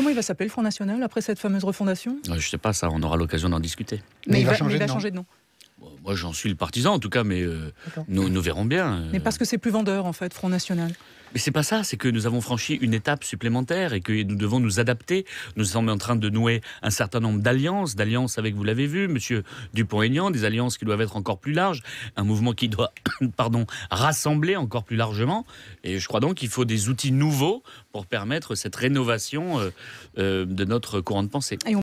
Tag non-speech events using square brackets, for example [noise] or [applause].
Comment il va s'appeler le Front National après cette fameuse refondation ah, Je ne sais pas, ça, on aura l'occasion d'en discuter. Mais, il va, changer, de nom. Moi, j'en suis le partisan, en tout cas, mais euh, nous, nous, verrons bien. Mais euh. parce que c'est plus vendeur, en fait, Front National. Mais c'est pas ça, c'est que nous avons franchi une étape supplémentaire et que nous devons nous adapter. Nous sommes en train de nouer un certain nombre d'alliances, d'alliances avec, vous l'avez vu, monsieur Dupont-Aignan, des alliances qui doivent être encore plus larges, un mouvement qui doit, [coughs] pardon, rassembler encore plus largement. Et je crois donc qu'il faut des outils nouveaux pour permettre cette rénovation euh, euh, de notre courant de pensée.